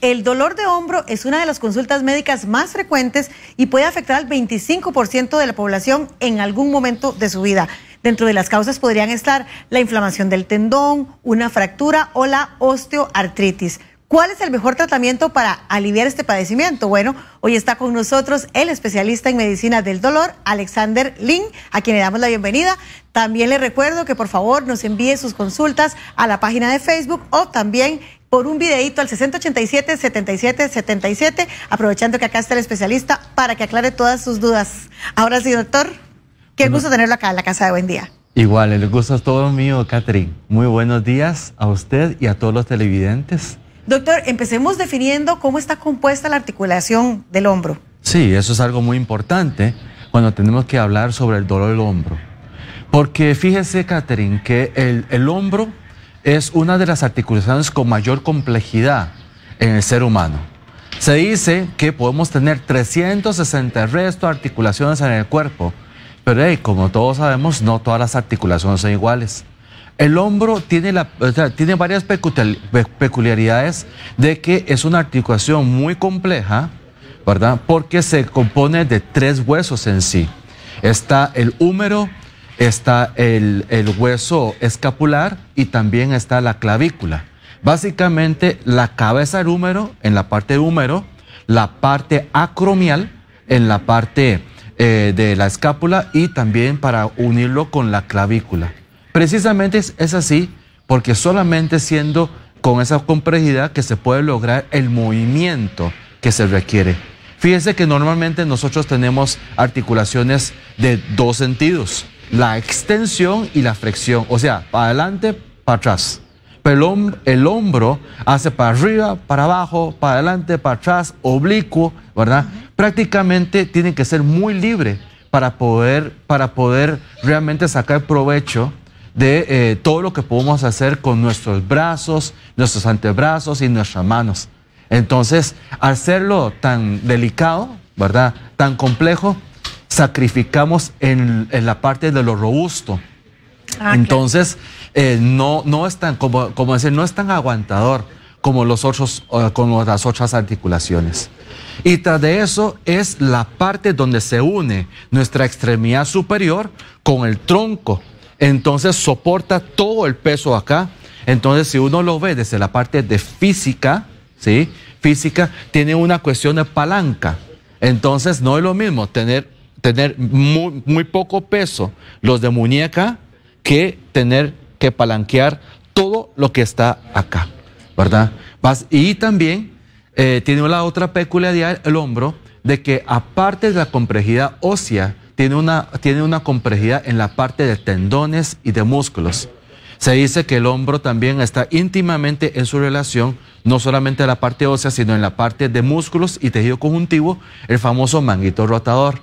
El dolor de hombro es una de las consultas médicas más frecuentes y puede afectar al 25% de la población en algún momento de su vida. Dentro de las causas podrían estar la inflamación del tendón, una fractura o la osteoartritis. ¿Cuál es el mejor tratamiento para aliviar este padecimiento? Bueno, hoy está con nosotros el especialista en medicina del dolor, Alexander Lin, a quien le damos la bienvenida. También le recuerdo que por favor nos envíe sus consultas a la página de Facebook o también por un videíto al 77 7777 aprovechando que acá está el especialista para que aclare todas sus dudas. Ahora sí, doctor, qué gusto tenerlo acá en la Casa de Buen Día. Igual, el gusto es todo mío, Catherine. Muy buenos días a usted y a todos los televidentes. Doctor, empecemos definiendo cómo está compuesta la articulación del hombro. Sí, eso es algo muy importante cuando tenemos que hablar sobre el dolor del hombro. Porque fíjese, Catherine, que el, el hombro es una de las articulaciones con mayor complejidad en el ser humano. Se dice que podemos tener 360 restos de articulaciones en el cuerpo, pero como todos sabemos, no todas las articulaciones son iguales. El hombro tiene, la, tiene varias peculiaridades de que es una articulación muy compleja, ¿verdad? Porque se compone de tres huesos en sí. Está el húmero, está el, hueso escapular y también está la clavícula. Básicamente la cabeza del húmero en la parte húmero, la parte acromial en la parte eh, de la escápula y también para unirlo con la clavícula. Precisamente es, así porque solamente siendo con esa complejidad que se puede lograr el movimiento que se requiere. Fíjense que normalmente nosotros tenemos articulaciones de dos sentidos la extensión y la flexión. O sea, para adelante, para atrás. Pero el, hombro hace para arriba, para abajo, para adelante, para atrás, oblicuo, ¿verdad? Prácticamente tiene que ser muy libre para poder, para poder realmente sacar provecho de eh, todo lo que podemos hacer con nuestros brazos, nuestros antebrazos y nuestras manos. Entonces, hacerlo tan delicado, ¿verdad? Tan complejo, sacrificamos en, en la parte de lo robusto. Ah, Entonces, eh, no, no es tan, como, como decir, no es tan aguantador como los otros, eh, como las otras articulaciones. Y tras de eso es la parte donde se une nuestra extremidad superior con el tronco. Entonces soporta todo el peso acá. Entonces, si uno lo ve desde la parte de física, ¿sí? Física, tiene una cuestión de palanca. Entonces, no es lo mismo tener tener muy, poco peso los de muñeca que tener que palanquear todo lo que está acá, ¿verdad? y también eh, tiene la otra peculiaridad el hombro, de que aparte de la complejidad ósea, tiene una, tiene una complejidad en la parte de tendones y de músculos. Se dice que el hombro también está íntimamente en su relación, no solamente en la parte ósea, sino en la parte de músculos y tejido conjuntivo, el famoso manguito rotador.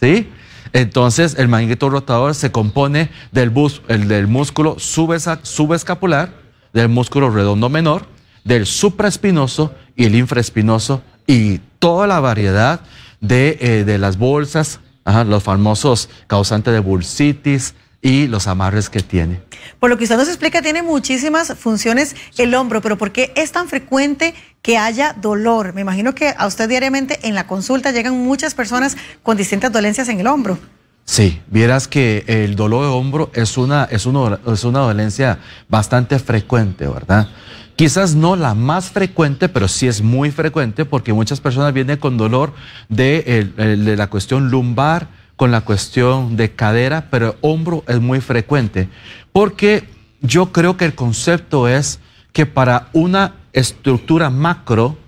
¿Sí? Entonces, el manguito rotador se compone del, bus, del músculo subescapular, del músculo redondo menor, del supraespinoso y el infraespinoso y toda la variedad de, eh, las bolsas, los famosos causantes de bursitis, y los amarres que tiene. Por lo que usted nos explica, tiene muchísimas funciones el hombro, pero ¿por qué es tan frecuente que haya dolor? Me imagino que a usted diariamente en la consulta llegan muchas personas con distintas dolencias en el hombro. Sí, vieras que el dolor de hombro es una, es, es una dolencia bastante frecuente, ¿verdad? Quizás no la más frecuente, pero sí es muy frecuente porque muchas personas vienen con dolor de la cuestión lumbar, con la cuestión de cadera, pero el hombro es muy frecuente, porque yo creo que el concepto es que para una estructura macro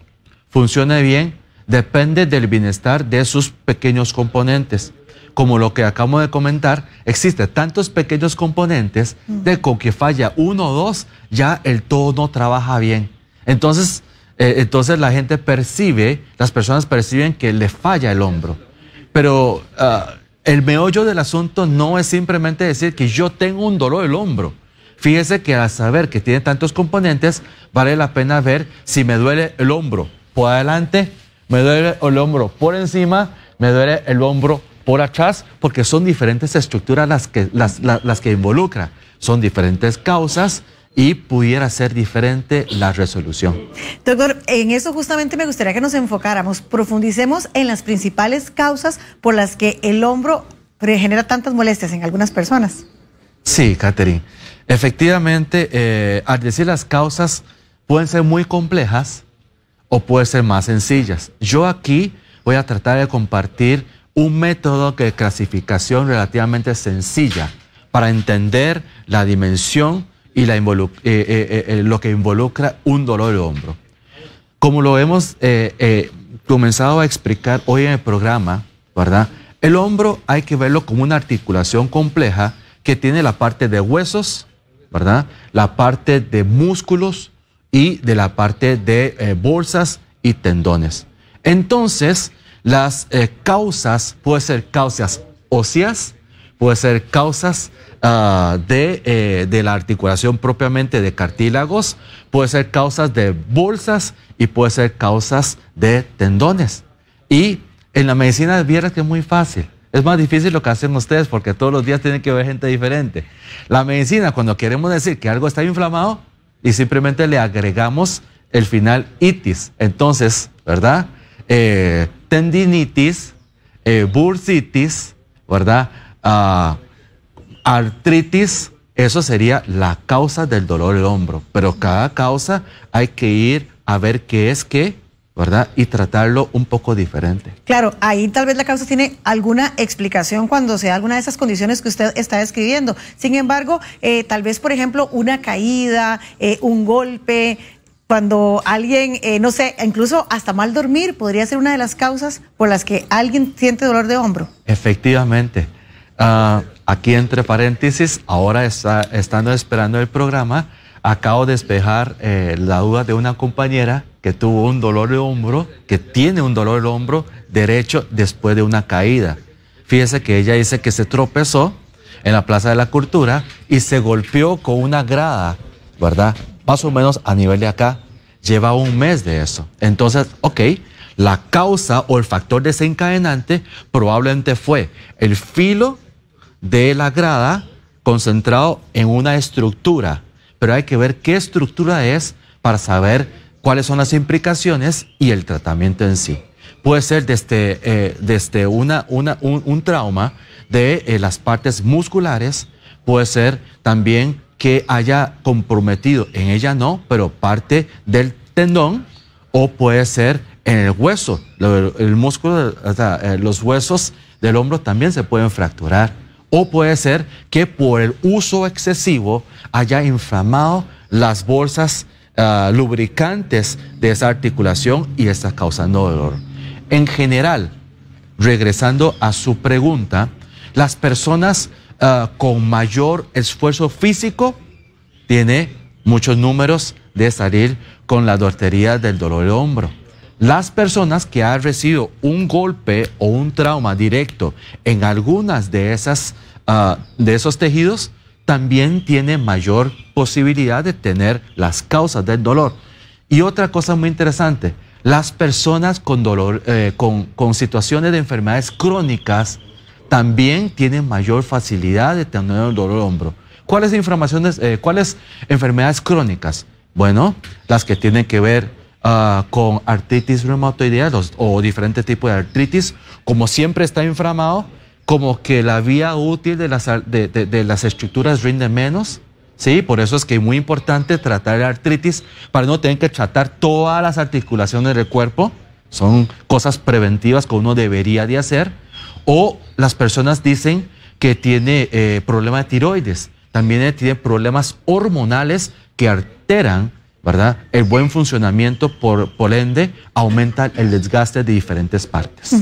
funcione bien, depende del bienestar de sus pequeños componentes. Como lo que acabo de comentar, existe tantos pequeños componentes mm. de con que falla uno o dos, ya el todo no trabaja bien. Entonces, eh, entonces la gente percibe, las personas perciben que le falla el hombro. Pero ah, el meollo del asunto no es simplemente decir que yo tengo un dolor del hombro. Fíjese que al saber que tiene tantos componentes, vale la pena ver si me duele el hombro por adelante, me duele el hombro por encima, me duele el hombro por atrás, porque son diferentes estructuras las que, las que involucra, son diferentes causas y pudiera ser diferente la resolución. Doctor, en eso justamente me gustaría que nos enfocáramos, profundicemos en las principales causas por las que el hombro genera tantas molestias en algunas personas. Sí, Catherine. Efectivamente, eh, al decir las causas, pueden ser muy complejas o pueden ser más sencillas. Yo aquí voy a tratar de compartir un método de clasificación relativamente sencilla para entender la dimensión y la eh, eh, eh, lo que involucra un dolor de hombro. Como lo hemos comenzado a explicar hoy en el programa, ¿verdad? El hombro hay que verlo como una articulación compleja que tiene la parte de huesos, ¿verdad? La parte de músculos y de la parte de bolsas y tendones. Entonces, las causas pueden ser causas óseas, pueden ser causas Ah, de, eh, de la articulación propiamente de cartílagos, puede ser causas de bolsas y puede ser causas de tendones. Y en la medicina vieras que es muy fácil. Es más difícil lo que hacen ustedes porque todos los días tienen que ver gente diferente. La medicina, cuando queremos decir que algo está inflamado y simplemente le agregamos el final itis. Entonces, ¿verdad? Eh, tendinitis, eh, bursitis, ¿verdad? Ah, Artritis, eso sería la causa del dolor del hombro, pero cada causa hay que ir a ver qué es qué, ¿verdad? Y tratarlo un poco diferente. Claro, ahí tal vez la causa tiene alguna explicación cuando sea alguna de esas condiciones que usted está describiendo. Sin embargo, eh, tal vez, por ejemplo, una caída, eh, un golpe, cuando alguien, eh, no sé, incluso hasta mal dormir podría ser una de las causas por las que alguien siente dolor de hombro. Efectivamente. Ah, aquí entre paréntesis, ahora está, estando esperando el programa, acabo de despejar eh, la duda de una compañera que tuvo un dolor de hombro, que tiene un dolor de hombro derecho después de una caída. Fíjese que ella dice que se tropezó en la Plaza de la Cultura y se golpeó con una grada, ¿verdad? Más o menos a nivel de acá. Lleva un mes de eso. Entonces, ok, la causa o el factor desencadenante probablemente fue el filo de la grada concentrado en una estructura, pero hay que ver qué estructura es para saber cuáles son las implicaciones y el tratamiento en sí. Puede ser desde, este, eh, este una, un, trauma de eh, las partes musculares, puede ser también que haya comprometido, en ella no, pero parte del tendón, o puede ser en el hueso, el, músculo, eh, los huesos del hombro también se pueden fracturar. O puede ser que por el uso excesivo haya inflamado las bolsas ah, lubricantes de esa articulación y está causando dolor. En general, regresando a su pregunta, las personas ah, con mayor esfuerzo físico tienen muchos números de salir con la dortería del dolor de hombro las personas que han recibido un golpe o un trauma directo en algunas de esas ah, de esos tejidos también tienen mayor posibilidad de tener las causas del dolor. Y otra cosa muy interesante, las personas con dolor, eh, con, situaciones de enfermedades crónicas también tienen mayor facilidad de tener dolor de hombro. ¿Cuáles, eh, ¿Cuáles enfermedades crónicas? Bueno, las que tienen que ver Ah, con artritis reumatoidea o diferentes tipos de artritis, como siempre está inflamado, como que la vía útil de las, de, las estructuras rinde menos. Sí, por eso es que es muy importante tratar la artritis para no tener que tratar todas las articulaciones del cuerpo. Son cosas preventivas que uno debería de hacer. O las personas dicen que tiene eh, problema de tiroides, también tiene problemas hormonales que alteran ¿verdad? El buen funcionamiento, por, ende, aumenta el desgaste de diferentes partes.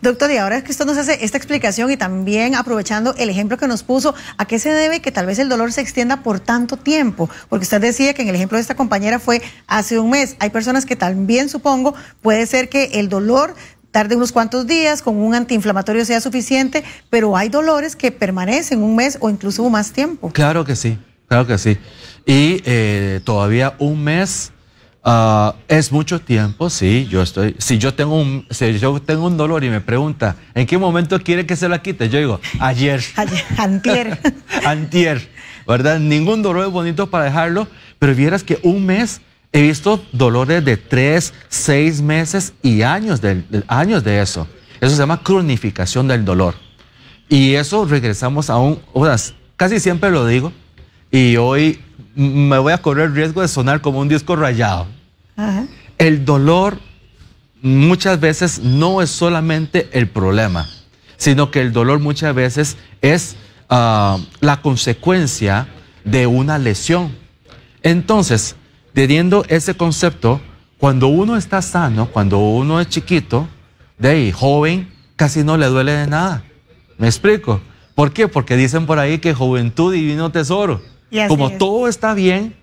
Doctor, y ahora que usted nos hace esta explicación y también aprovechando el ejemplo que nos puso, ¿a qué se debe que tal vez el dolor se extienda por tanto tiempo? Porque usted decía que en el ejemplo de esta compañera fue hace un mes. Hay personas que también, supongo, puede ser que el dolor tarde unos cuantos días, con un antiinflamatorio sea suficiente, pero hay dolores que permanecen un mes o incluso más tiempo. Claro que sí, claro que sí y eh, todavía un mes ah, es mucho tiempo, sí, yo estoy, si yo tengo un, si yo tengo un dolor y me pregunta, ¿en qué momento quiere que se la quite? Yo digo, ayer. ayer antier. antier, ¿verdad? Ningún dolor es bonito para dejarlo, pero vieras que un mes he visto dolores de tres, seis meses y años de, años de eso. Eso se llama cronificación del dolor. Y eso regresamos a un, o casi siempre lo digo, y hoy me voy a correr el riesgo de sonar como un disco rayado. El dolor muchas veces no es solamente el problema, sino que el dolor muchas veces es ah, la consecuencia de una lesión. Entonces, teniendo ese concepto, cuando uno está sano, cuando uno es chiquito, de joven, casi no le duele de nada. ¿Me explico? ¿Por qué? Porque dicen por ahí que juventud divino tesoro. Como todo está bien,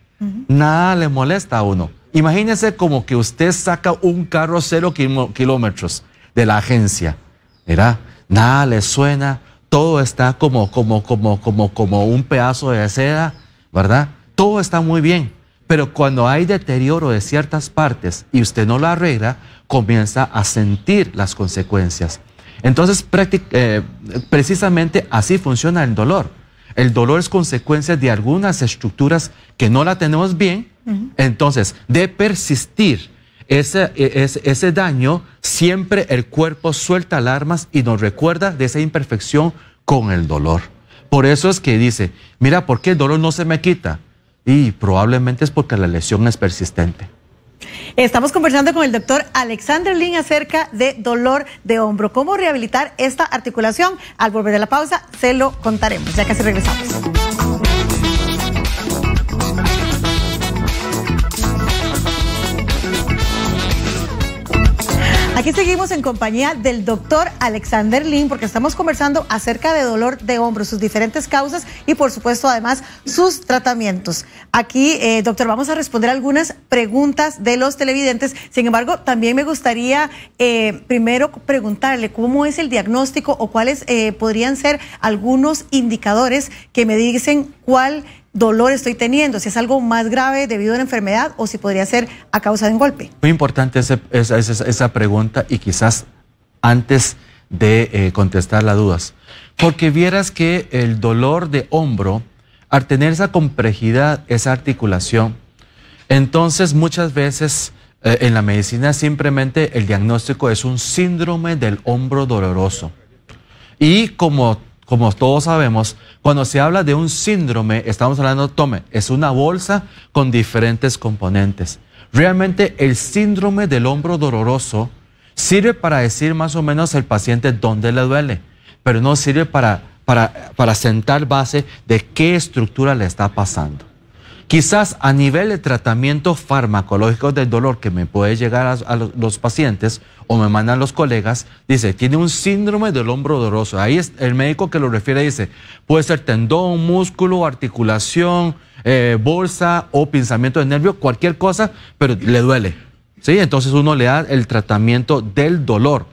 nada le molesta a uno. Imagínese como que usted saca un carro cero kilómetros de la agencia. ¿verdad? nada le suena, todo está como, como, como, como, como un pedazo de seda, ¿verdad? Todo está muy bien. Pero cuando hay deterioro de ciertas partes y usted no lo arregla, comienza a sentir las consecuencias. Entonces, eh, precisamente así funciona el dolor el dolor es consecuencia de algunas estructuras que no la tenemos bien. Entonces, de persistir ese, e, ese, daño, siempre el cuerpo suelta alarmas y nos recuerda de esa imperfección con el dolor. Por eso es que dice, mira, ¿por qué el dolor no se me quita? Y probablemente es porque la lesión es persistente. Estamos conversando con el doctor Alexander Lin acerca de dolor de hombro. ¿Cómo rehabilitar esta articulación? Al volver de la pausa, se lo contaremos, ya casi regresamos. Aquí seguimos en compañía del doctor Alexander Lin porque estamos conversando acerca de dolor de hombro, sus diferentes causas y por supuesto además sus tratamientos. Aquí, eh, doctor, vamos a responder algunas preguntas de los televidentes. Sin embargo, también me gustaría eh, primero preguntarle cómo es el diagnóstico o cuáles eh, podrían ser algunos indicadores que me dicen cuál es dolor estoy teniendo, si es algo más grave debido a la enfermedad o si podría ser a causa de un golpe. Muy importante esa, esa, esa, pregunta y quizás antes de eh, contestar las dudas, porque vieras que el dolor de hombro, al tener esa complejidad, esa articulación, entonces muchas veces eh, en la medicina simplemente el diagnóstico es un síndrome del hombro doloroso. Y como como todos sabemos, cuando se habla de un síndrome, estamos hablando, tome, es una bolsa con diferentes componentes. Realmente el síndrome del hombro doloroso sirve para decir más o menos al paciente dónde le duele, pero no sirve para, para, para sentar base de qué estructura le está pasando. Quizás a nivel de tratamiento farmacológico del dolor que me puede llegar a, los pacientes o me mandan los colegas, dice, tiene un síndrome del hombro doloroso. Ahí es, el médico que lo refiere dice, puede ser tendón, músculo, articulación, eh, bolsa o pinzamiento de nervio, cualquier cosa, pero le duele. ¿sí? Entonces uno le da el tratamiento del dolor,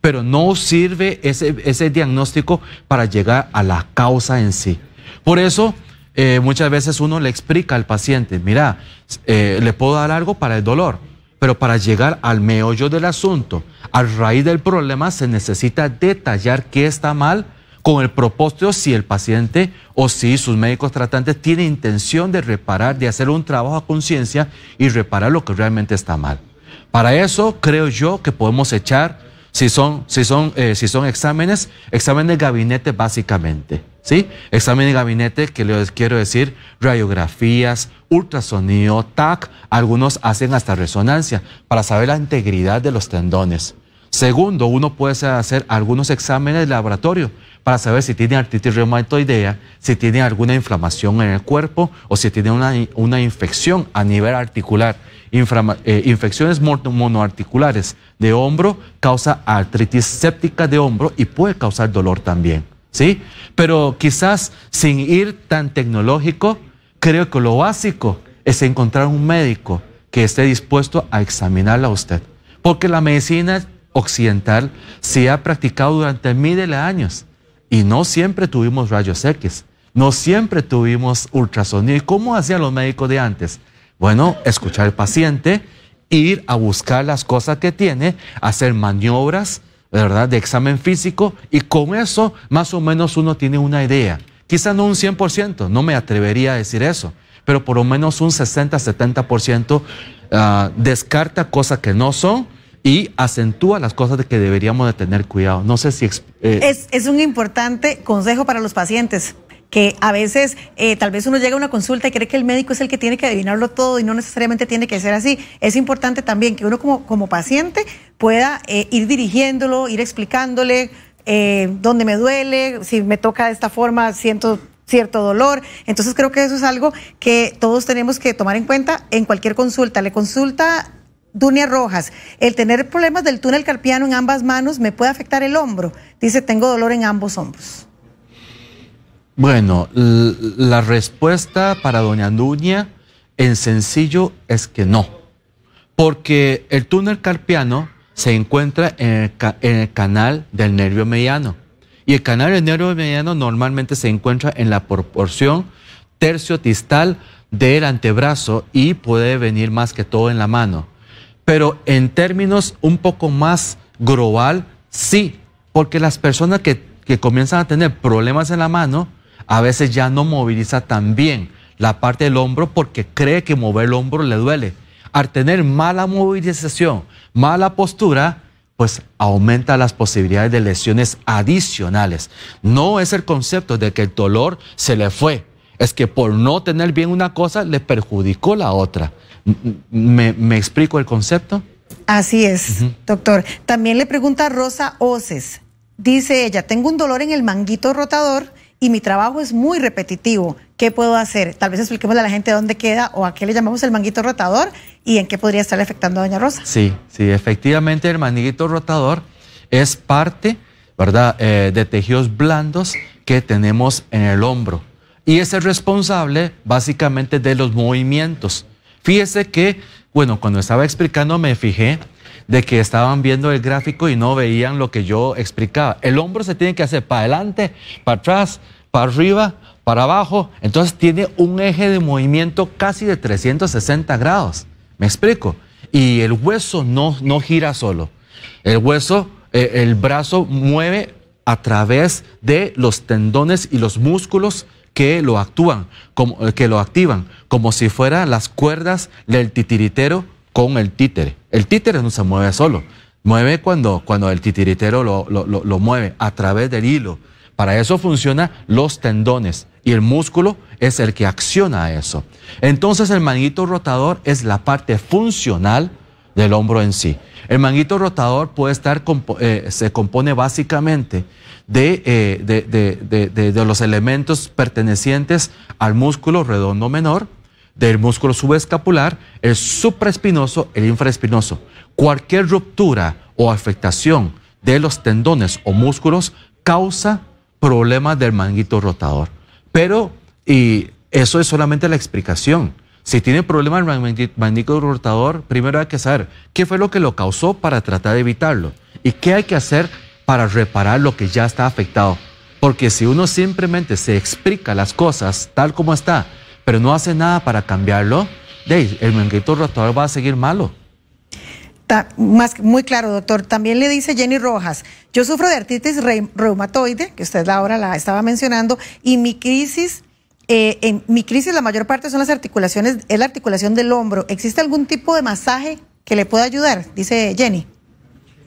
pero no sirve ese, ese diagnóstico para llegar a la causa en sí. Por eso eh, muchas veces uno le explica al paciente, mira, eh, le puedo dar algo para el dolor, pero para llegar al meollo del asunto, a raíz del problema, se necesita detallar qué está mal con el propósito si el paciente o si sus médicos tratantes tienen intención de reparar, de hacer un trabajo a conciencia y reparar lo que realmente está mal. Para eso creo yo que podemos echar, si son, si son, eh, si son exámenes, exámenes de gabinete básicamente. ¿sí? Examen de gabinete, que les quiero decir, radiografías, ultrasonido, TAC, algunos hacen hasta resonancia para saber la integridad de los tendones. Segundo, uno puede hacer algunos exámenes de laboratorio para saber si tiene artritis reumatoidea, si tiene alguna inflamación en el cuerpo o si tiene una, infección a nivel articular. Eh, infecciones monoarticulares de hombro causa artritis séptica de hombro y puede causar dolor también. ¿sí? Pero quizás sin ir tan tecnológico, creo que lo básico es encontrar un médico que esté dispuesto a examinarla a usted. Porque la medicina occidental se ha practicado durante miles de años y no siempre tuvimos rayos X, no siempre tuvimos ultrasonido. ¿Y cómo hacían los médicos de antes? Bueno, escuchar al paciente, ir a buscar las cosas que tiene, hacer maniobras, ¿verdad? De examen físico y con eso más o menos uno tiene una idea. Quizá no un 100%, no me atrevería a decir eso, pero por lo menos un 60-70% ciento ah, descarta cosas que no son y acentúa las cosas de que deberíamos de tener cuidado. No sé si... Eh, es, es un importante consejo para los pacientes que a veces eh, tal vez uno llega a una consulta y cree que el médico es el que tiene que adivinarlo todo y no necesariamente tiene que ser así. Es importante también que uno como, como paciente pueda eh, ir dirigiéndolo, ir explicándole eh, dónde me duele, si me toca de esta forma, siento cierto dolor. Entonces creo que eso es algo que todos tenemos que tomar en cuenta en cualquier consulta. Le consulta Dunia Rojas, el tener problemas del túnel carpiano en ambas manos me puede afectar el hombro. Dice, tengo dolor en ambos hombros. Bueno, la respuesta para doña Dunia en sencillo es que no, porque el túnel carpiano se encuentra en el, canal del nervio mediano. Y el canal del nervio mediano normalmente se encuentra en la proporción tercio-distal del antebrazo y puede venir más que todo en la mano. Pero en términos un poco más global, sí, porque las personas que, que comienzan a tener problemas en la mano, a veces ya no moviliza tan bien la parte del hombro porque cree que mover el hombro le duele al tener mala movilización, mala postura, pues aumenta las posibilidades de lesiones adicionales. No es el concepto de que el dolor se le fue, es que por no tener bien una cosa le perjudicó la otra. ¿Me, explico el concepto? Así es, doctor. También le pregunta Rosa Oces. Dice ella, tengo un dolor en el manguito rotador y mi trabajo es muy repetitivo. ¿Qué puedo hacer? Tal vez expliquemos a la gente dónde queda o a qué le llamamos el manguito rotador y en qué podría estar afectando a Doña Rosa. Sí, sí, efectivamente el manguito rotador es parte, ¿verdad?, eh, de tejidos blandos que tenemos en el hombro y es el responsable básicamente de los movimientos. Fíjese que, bueno, cuando estaba explicando me fijé de que estaban viendo el gráfico y no veían lo que yo explicaba. El hombro se tiene que hacer para adelante, para atrás, para arriba, para abajo, entonces tiene un eje de movimiento casi de 360 grados. ¿Me explico? Y el hueso no, no gira solo. El hueso, eh, el brazo mueve a través de los tendones y los músculos que lo actúan, eh, que lo activan, como si fueran las cuerdas del titiritero con el títere. El títere no se mueve solo, mueve cuando, cuando el titiritero lo mueve a través del hilo. Para eso funcionan los tendones y el músculo es el que acciona eso. Entonces el manguito rotador es la parte funcional del hombro en sí. El manguito rotador puede estar, eh, se compone básicamente eh, de, de, los elementos pertenecientes al músculo redondo menor, del músculo subescapular, el supraespinoso, el infraespinoso. Cualquier ruptura o afectación de los tendones o músculos causa problemas del manguito rotador. Pero y eso es solamente la explicación. Si tiene problema el magnífico rotador, primero hay que saber qué fue lo que lo causó para tratar de evitarlo y qué hay que hacer para reparar lo que ya está afectado. Porque si uno simplemente se explica las cosas tal como está, pero no hace nada para cambiarlo, el magneto rotador va a seguir malo más, muy claro, doctor. También le dice Jenny Rojas, yo sufro de artritis reumatoide, que usted ahora la estaba mencionando, y mi crisis, eh, en mi crisis la mayor parte son las articulaciones, es la articulación del hombro. ¿Existe algún tipo de masaje que le pueda ayudar? Dice Jenny.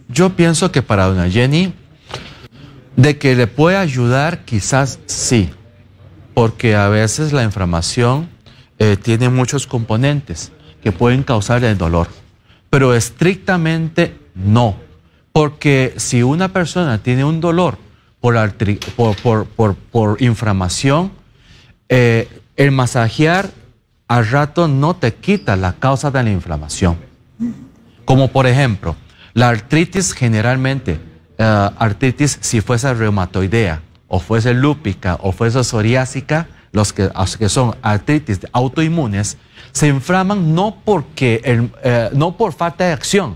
Yo pienso que para una Jenny, de que le puede ayudar, quizás sí, porque a veces la inflamación eh, tiene muchos componentes que pueden causar el dolor pero estrictamente no. Porque si una persona tiene un dolor por, por, inflamación, eh, el masajear al rato no te quita la causa de la inflamación. Como por ejemplo, la artritis generalmente, eh, artritis si fuese reumatoidea, o fuese lúpica, o fuese psoriásica, los que, que son artritis autoinmunes, se inflaman no, porque eh, no por falta de acción,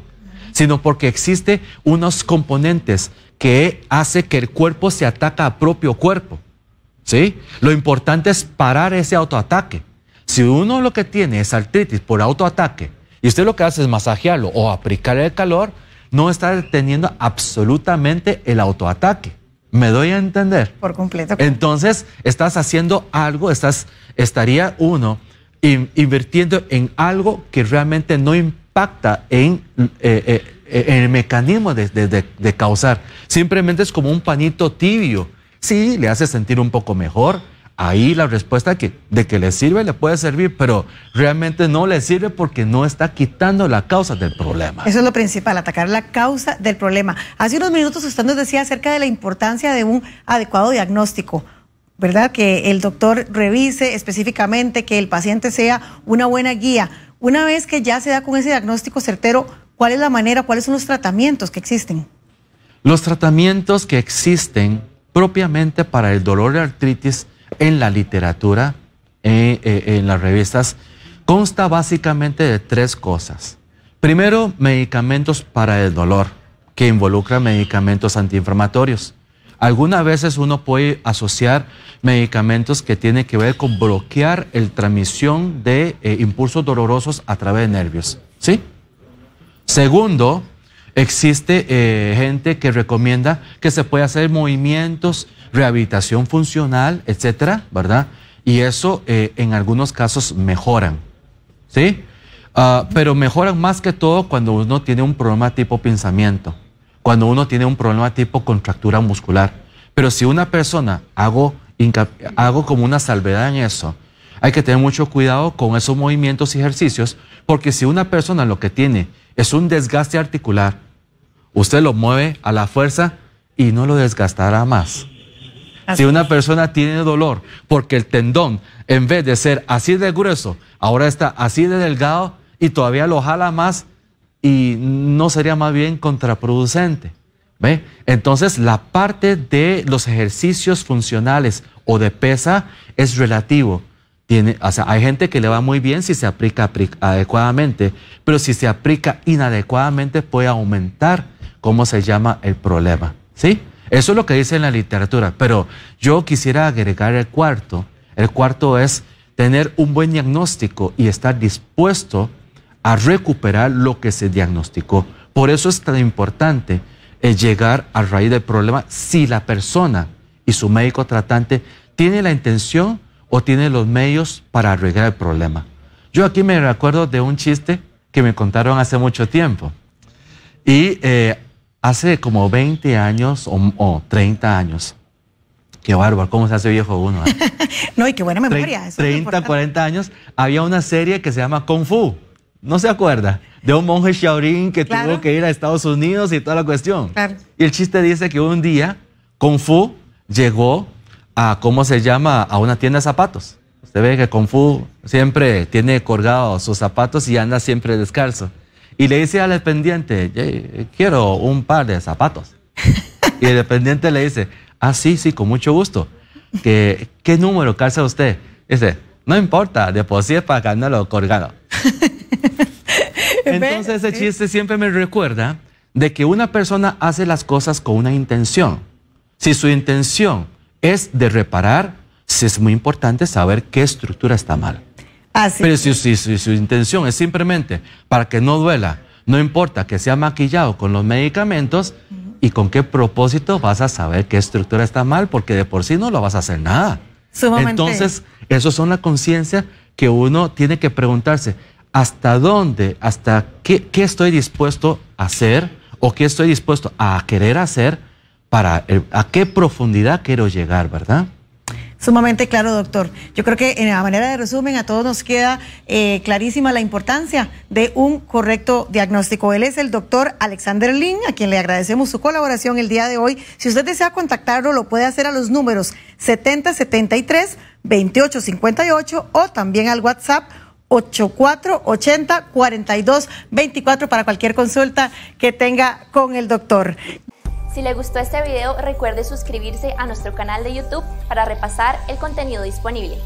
sino porque existen unos componentes que hace que el cuerpo se ataque al propio cuerpo. ¿sí? Lo importante es parar ese autoataque. Si uno lo que tiene es artritis por autoataque y usted lo que hace es masajearlo o aplicar el calor, no está deteniendo absolutamente el autoataque. ¿Me doy a entender? Por completo. Entonces, estás haciendo algo, estás, estaría uno invirtiendo en algo que realmente no impacta en, eh, eh, el mecanismo de, de, causar. Simplemente es como un panito tibio. Sí, le hace sentir un poco mejor, ahí la respuesta de que le sirve, le puede servir, pero realmente no le sirve porque no está quitando la causa del problema. Eso es lo principal, atacar la causa del problema. Hace unos minutos usted nos decía acerca de la importancia de un adecuado diagnóstico. ¿Verdad? Que el doctor revise específicamente, que el paciente sea una buena guía. Una vez que ya se da con ese diagnóstico certero, ¿cuál es la manera, cuáles son los tratamientos que existen? Los tratamientos que existen propiamente para el dolor de artritis en la literatura, eh, eh, en, las revistas, consta básicamente de tres cosas. Primero, medicamentos para el dolor, que involucran medicamentos antiinflamatorios. Algunas veces uno puede asociar medicamentos que tienen que ver con bloquear la transmisión de eh, impulsos dolorosos a través de nervios. ¿Sí? Segundo, Existe eh, gente que recomienda que se puede hacer movimientos, rehabilitación funcional, etcétera, ¿verdad? Y eso eh, en algunos casos mejoran, ¿sí? Ah, pero mejoran más que todo cuando uno tiene un problema tipo pensamiento, cuando uno tiene un problema tipo contractura muscular. Pero si una persona, hago, hago como una salvedad en eso, hay que tener mucho cuidado con esos movimientos y ejercicios, porque si una persona lo que tiene es un desgaste articular. Usted lo mueve a la fuerza y no lo desgastará más. Si una persona tiene dolor porque el tendón, en vez de ser así de grueso, ahora está así de delgado y todavía lo jala más y no sería más bien contraproducente. ¿Ve? Entonces, la parte de los ejercicios funcionales o de pesa es relativo hay gente que le va muy bien si se aplica, adecuadamente, pero si se aplica inadecuadamente puede aumentar cómo se llama el problema. ¿Sí? Eso es lo que dice en la literatura, pero yo quisiera agregar el cuarto. El cuarto es tener un buen diagnóstico y estar dispuesto a recuperar lo que se diagnosticó. Por eso es tan importante eh, llegar a raíz del problema si la persona y su médico tratante tiene la intención o tiene los medios para arreglar el problema. Yo aquí me recuerdo de un chiste que me contaron hace mucho tiempo. Y eh, hace como 20 años o, 30 años. Qué bárbaro, cómo se hace viejo uno. Eh? no, y qué buena memoria. 30, 40 años, había una serie que se llama Kung Fu. ¿No se acuerda? De un monje Shaolin que tuvo que ir a Estados Unidos y toda la cuestión. Y el chiste dice que un día Kung Fu llegó a, ¿cómo se llama?, a una tienda de zapatos. Usted ve que Kung Fu siempre tiene colgados sus zapatos y anda siempre descalzo. Y le dice al dependiente, quiero un par de zapatos. y el dependiente le dice, ah, sí, sí, con mucho gusto. ¿Qué, qué número calza usted? Dice, no importa, de por sí es para colgado. Entonces ese chiste siempre me recuerda de que una persona hace las cosas con una intención. Si su intención es de reparar, si es muy importante saber qué estructura está mal. Así. Pero si, su intención es simplemente para que no duela, no importa que sea maquillado con los medicamentos y con qué propósito vas a saber qué estructura está mal, porque de por sí no lo vas a hacer nada. Entonces, eso son la conciencia que uno tiene que preguntarse, ¿hasta dónde, hasta qué, qué estoy dispuesto a hacer o qué estoy dispuesto a querer hacer? para a qué profundidad quiero llegar, ¿verdad? Sumamente claro, doctor. Yo creo que en eh, la manera de resumen a todos nos queda eh, clarísima la importancia de un correcto diagnóstico. Él es el doctor Alexander Lin, a quien le agradecemos su colaboración el día de hoy. Si usted desea contactarlo, lo puede hacer a los números 7073-2858 o también al WhatsApp 8480-4224 para cualquier consulta que tenga con el doctor. Si le gustó este video, recuerde suscribirse a nuestro canal de YouTube para repasar el contenido disponible.